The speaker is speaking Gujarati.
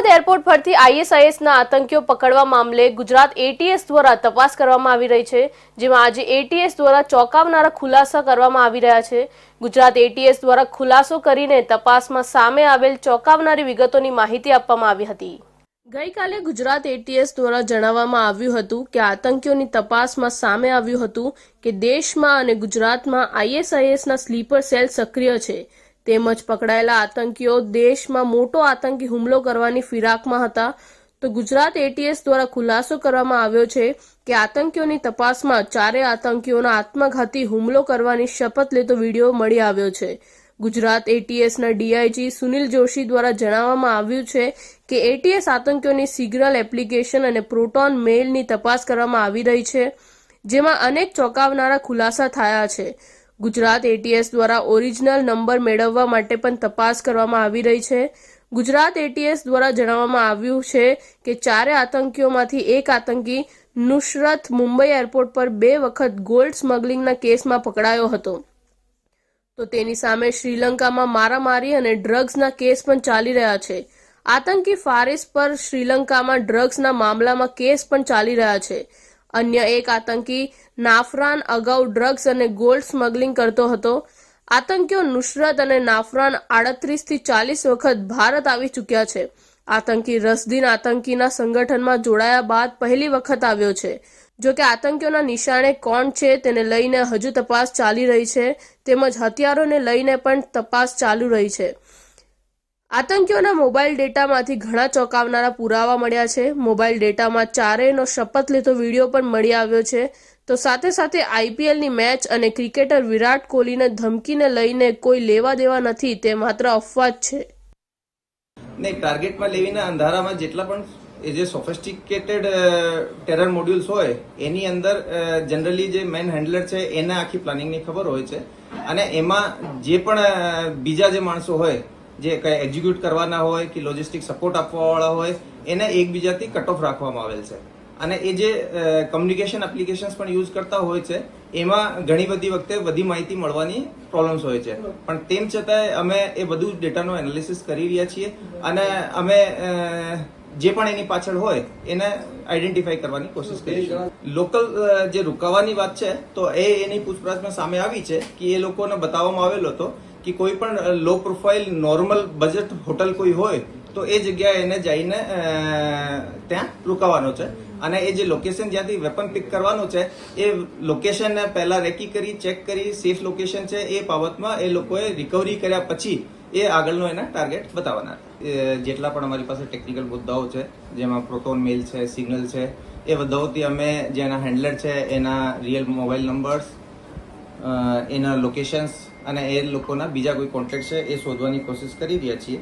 અમદાવાદ એરપોર્ટ પરથી આઈએસઆઈએસના આતંકીઓ પકડવા મામલે ગુજરાત એટીએસ દ્વારા તપાસ કરવામાં આવી રહી છે જેમાં આજે એટીએસ દ્વારા ચોંકાવનારા ખુલાસા કરવામાં આવી રહ્યા છે ગુજરાત એટીએસ દ્વારા ખુલાસો કરીને તપાસમાં સામે આવેલ ચોંકાવનારી વિગતોની માહિતી આપવામાં આવી હતી ગઈકાલે ગુજરાત એટીએસ દ્વારા જણાવવામાં આવ્યું હતું કે આતંકીઓની તપાસમાં સામે આવ્યું હતું કે દેશમાં અને ગુજરાતમાં આઈએસઆઈએસના સ્લીપર સેલ સક્રિય છે તેમજ પકડાયેલા આતંકીઓ દેશમાં મોટો આતંકી હુમલો કરવાની ફિરાકમાં હતા તો ગુજરાત એટીએસ દ્વારા ખુલાસો કરવામાં આવ્યો છે કે આતંકીઓની તપાસમાં ચારે આતંકીઓના આત્મઘાતી હુમલો કરવાની શપથ લેતો વિડીયો મળી આવ્યો છે ગુજરાત એટીએસના ડીઆઈજી સુનિલ જોશી દ્વારા જણાવવામાં આવ્યું છે કે એટીએસ આતંકીઓની સિગ્નલ એપ્લિકેશન અને પ્રોટોન મેઇલની તપાસ કરવામાં આવી રહી છે જેમાં અનેક ચોંકાવનારા ખુલાસા થયા છે ગુજરાત એટીએસ દ્વારા ઓરિજિનલ નંબર મેળવવા માટે પણ તપાસ કરવામાં આવી રહી છે ગુજરાત એટીએસ દ્વારા જણાવવામાં આવ્યું છે કે ચારે આતંકીઓમાંથી એક આતંકી નુસરત મુંબઈ એરપોર્ટ પર બે વખત ગોલ્ડ સ્મગલિંગના કેસમાં પકડાયો હતો તો તેની સામે શ્રીલંકામાં મારામારી અને ડ્રગ્સના કેસ પણ ચાલી રહ્યા છે આતંકી ફારિસ પર શ્રીલંકામાં ડ્રગ્સના મામલામાં કેસ પણ ચાલી રહ્યા છે અન્ય એક આતંકી નાફરાન અગાઉ ડ્રગ્સ અને ગોલ્ડ સ્મગલિંગ કરતો હતો આતંકીઓ નુસરત અને નાફરાન આડત્રીસથી ચાલીસ વખત ભારત આવી ચૂક્યા છે આતંકી રસદીન આતંકીના સંગઠનમાં જોડાયા બાદ પહેલી વખત આવ્યો છે જોકે આતંકીઓના નિશાને કોણ છે તેને લઈને હજુ તપાસ ચાલી રહી છે તેમજ હથિયારોને લઈને પણ તપાસ ચાલુ રહી છે આતંકીઓના મોબાઈલ ડેટામાંથી ઘણા ચોંકાવનારા પુરાવા મળ્યા છે મોબાઈલ ડેટામાં ચારેયનો શપથ લેતો વિડીયો પણ મળી આવ્યો છે તો સાથે સાથે આઈપીએલની મેચ અને ક્રિકેટર વિરાટ કોહલીને ધમકીને લઈને કોઈ લેવા દેવા નથી તે માત્ર અફવા જ છે નહીં ટાર્ગેટમાં લેવીને અંધારામાં જેટલા પણ એ જે સોફિસ્ટિકેટેડ ટેરર મોડ્યુલ્સ હોય એની અંદર જનરલી જે મેન હેન્ડલર છે એને આખી પ્લાનિંગની ખબર હોય છે અને એમાં જે પણ બીજા જે માણસો હોય જે કંઈ એક્ઝિક્યુટ કરવાના હોય કે લોજિસ્ટિક સપોર્ટ આપવાવાળા હોય એને એકબીજાથી કટ ઓફ રાખવામાં આવેલ છે અને એ જે કમ્યુનિકેશન એપ્લિકેશન્સ પણ યુઝ કરતા હોય છે એમાં ઘણી બધી વખતે બધી માહિતી મળવાની પ્રોબ્લેમ્સ હોય છે પણ તેમ છતાંય અમે એ બધું ડેટાનું એનાલિસિસ કરી રહ્યા છીએ અને અમે જે પણ એની પાછળ હોય એને આઈડેન્ટિફાઈ કરવાની કોશિશ કરી લોકલ જે રોકાવાની વાત છે તો એ એની પૂછપરછમાં સામે આવી છે કે એ લોકોને બતાવવામાં આવેલો હતો કે કોઈ પણ low profile normal budget hotel કોઈ હોય તો એ જગ્યાએ એને જઈને ત્યાં રોકાવાનો છે અને એ જે લોકેશન જ્યાંથી વેપન પિક કરવાનું છે એ લોકેશનને પહેલાં રેકી કરી ચેક કરી સેફ લોકેશન છે એ બાબતમાં એ લોકોએ રિકવરી કર્યા પછી એ આગળનો એના ટાર્ગેટ બતાવવાના હતા જેટલા પણ અમારી પાસે ટેકનિકલ મુદ્દાઓ છે જેમાં પ્રોટોન મેલ છે સિગ્નલ છે એ બધાઓથી અમે જેના હેન્ડલર છે એના રિયલ મોબાઈલ નંબર્સ એના લોકેશન્સ અને એ લોકોના બીજા કોઈ કોન્ટેક્ટ છે એ શોધવાની કોશિશ કરી રહ્યા છીએ